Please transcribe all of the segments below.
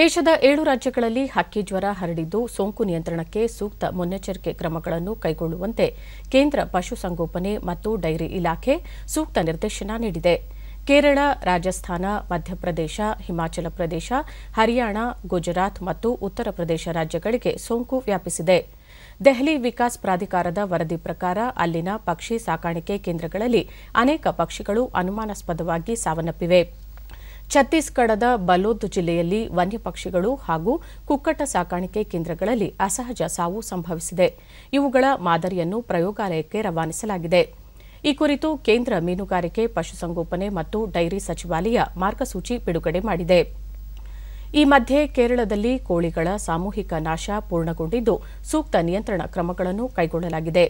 ದೇಶದ ಏಳು ರಾಜ್ಯಗಳಲ್ಲಿ ಹಕ್ಕಿ ಜ್ವರ ಹರಡಿದ್ದು ಸೋಂಕು ನಿಯಂತ್ರಣಕ್ಕೆ ಸೂಕ್ತ ಮುನ್ನೆಚ್ಚರಿಕೆ ಕ್ರಮಗಳನ್ನು ಕೈಗೊಳ್ಳುವಂತೆ ಕೇಂದ್ರ ಪಶುಸಂಗೋಪನೆ ಮತ್ತು ಡೈರಿ ಇಲಾಖೆ ಸೂಕ್ತ ನಿರ್ದೇಶನ ನೀಡಿದೆ ಕೇರಳ ರಾಜಸ್ಥಾನ ಮಧ್ಯಪ್ರದೇಶ ಹಿಮಾಚಲ ಪ್ರದೇಶ ಹರಿಯಾಣ ಗುಜರಾತ್ ಮತ್ತು ಉತ್ತರ ಪ್ರದೇಶ ರಾಜ್ಯಗಳಿಗೆ ಸೋಂಕು ವ್ಯಾಪಿಸಿದೆ ದೆಹಲಿ ವಿಕಾಸ್ ಪ್ರಾಧಿಕಾರದ ವರದಿ ಪ್ರಕಾರ ಅಲ್ಲಿನ ಪಕ್ಷಿ ಸಾಕಾಣಿಕೆ ಕೇಂದ್ರಗಳಲ್ಲಿ ಅನೇಕ ಪಕ್ಷಿಗಳು ಅನುಮಾನಾಸ್ಪದವಾಗಿ ಸಾವನ್ನಪ್ಪಿವೆ ಛತ್ತೀಸ್ಗಢದ ಬಲೋದ್ ಜಿಲ್ಲೆಯಲ್ಲಿ ವನ್ಯಪಕ್ಷಿಗಳು ಹಾಗೂ ಕುಕ್ಕಟ ಸಾಕಾಣಿಕೆ ಕೇಂದ್ರಗಳಲ್ಲಿ ಅಸಹಜ ಸಾವು ಸಂಭವಿಸಿದೆ ಇವುಗಳ ಮಾದರಿಯನ್ನು ಪ್ರಯೋಗಾಲಯಕ್ಕೆ ರವಾನಿಸಲಾಗಿದೆ ಈ ಕುರಿತು ಕೇಂದ್ರ ಮೀನುಗಾರಿಕೆ ಪಶುಸಂಗೋಪನೆ ಮತ್ತು ಡೈರಿ ಸಚಿವಾಲಯ ಮಾರ್ಗಸೂಚಿ ಬಿಡುಗಡೆ ಮಾಡಿದೆ ಈ ಮಧ್ಯೆ ಕೇರಳದಲ್ಲಿ ಕೋಳಿಗಳ ಸಾಮೂಹಿಕ ನಾಶ ಪೂರ್ಣಗೊಂಡಿದ್ದು ಸೂಕ್ತ ನಿಯಂತ್ರಣ ಕ್ರಮಗಳನ್ನು ಕೈಗೊಳ್ಳಲಾಗಿದೆ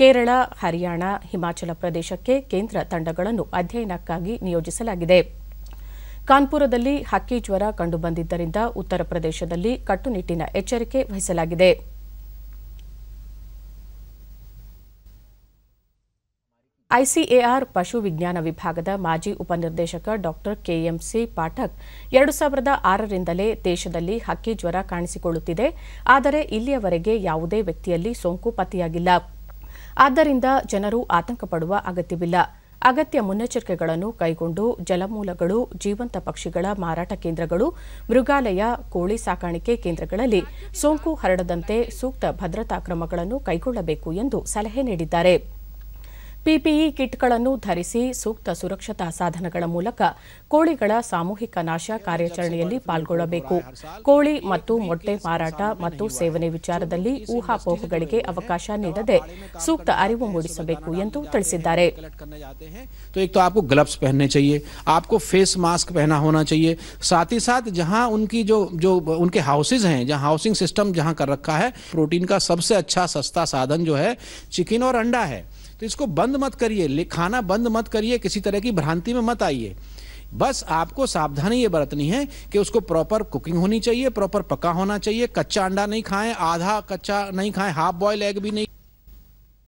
ಕೇರಳ ಹರಿಯಾಣ ಹಿಮಾಚಲ ಪ್ರದೇಶಕ್ಕೆ ಕೇಂದ್ರ ತಂಡಗಳನ್ನು ಅಧ್ಯಯನಕ್ಕಾಗಿ ನಿಯೋಜಿಸಲಾಗಿದೆ ಕಾನ್ಪುರದಲ್ಲಿ ಹಕ್ಕಿ ಜ್ವರ ಕಂಡುಬಂದಿದ್ದರಿಂದ ಉತ್ತರ ಪ್ರದೇಶದಲ್ಲಿ ಕಟ್ಟುನಿಟ್ಟಿನ ಎಚ್ಚರಿಕೆ ವಹಿಸಲಾಗಿದೆ ಐಸಿಎಆರ್ ಪಶು ವಿಜ್ಞಾನ ವಿಭಾಗದ ಮಾಜಿ ಉಪನಿರ್ದೇಶಕ ಡಾಕ್ಟರ್ ಕೆಎಂಸಿ ಪಾಠಕ್ ಎರಡು ಸಾವಿರದ ಆರರಿಂದಲೇ ದೇಶದಲ್ಲಿ ಹಕ್ಕಿ ಜ್ವರ ಕಾಣಿಸಿಕೊಳ್ಳುತ್ತಿದೆ ಆದರೆ ಇಲ್ಲಿಯವರೆಗೆ ಯಾವುದೇ ವ್ಯಕ್ತಿಯಲ್ಲಿ ಸೋಂಕು ಪತ್ತೆಯಾಗಿಲ್ಲ ಆದ್ದರಿಂದ ಜನರು ಆತಂಕಪಡುವ ಅಗತ್ಯವಿಲ್ಲ ಅಗತ್ಯ ಮುನ್ನೆಚ್ಚರಿಕೆಗಳನ್ನು ಕೈಗೊಂಡು ಜಲಮೂಲಗಳು ಜೀವಂತ ಪಕ್ಷಿಗಳ ಮಾರಾಟ ಕೇಂದ್ರಗಳು ಮೃಗಾಲಯ ಕೋಳಿ ಸಾಕಾಣಿಕೆ ಕೇಂದ್ರಗಳಲ್ಲಿ ಸೋಂಕು ಹರಡದಂತೆ ಸೂಕ್ತ ಭದ್ರತಾ ಕ್ರಮಗಳನ್ನು ಕೈಗೊಳ್ಳಬೇಕು ಎಂದು ಸಲಹೆ ನೀಡಿದ್ದಾರೆ पीपीई किट ಗಳನ್ನು ಧರಿಸಿ ಸೂಕ್ತ ಸುರಕ್ಷತಾ ಸಾಧನಗಳ ಮೂಲಕ ಕೋಳಿಗಳ ಸಾಮೂಹಿಕ ನಾಶ ಕಾರ್ಯಚರಣೆಯಲ್ಲಿ ಪಾಲ್ಗೊಳ್ಳಬೇಕು ಕೋಳಿ ಮತ್ತು ಮೊಟ್ಟೆ ಮಾರಾಟ ಮತ್ತು ಸೇವನೆ ವಿಚಾರದಲ್ಲಿ ಊಹಾಪೋಹಗಳಿಗೆ ಅವಕಾಶ ನೀಡದೆ ಸೂಕ್ತ ಅರಿವು ಮೂಡಿಸಬೇಕು ಎಂದು ತಳಸಿದ್ದಾರೆ तो एक तो आपको ग्लव्स पहनने चाहिए आपको फेस मास्क पहनना होना चाहिए साथ ही साथ जहां उनकी जो जो उनके हाउसेस हैं जहां हाउसिंग सिस्टम जहां कर रखा है प्रोटीन का सबसे अच्छा सस्ता साधन जो है चिकन और अंडा है इसको बंद मत करिए खाना बंद मत करिए किसी तरह की भ्रांति में मत आइए बस आपको सावधानी ये बरतनी है कि उसको प्रॉपर कुकिंग होनी चाहिए प्रॉपर पका होना चाहिए कच्चा अंडा नहीं खाएं आधा कच्चा नहीं खाएं हाफ बॉयल एग भी नहीं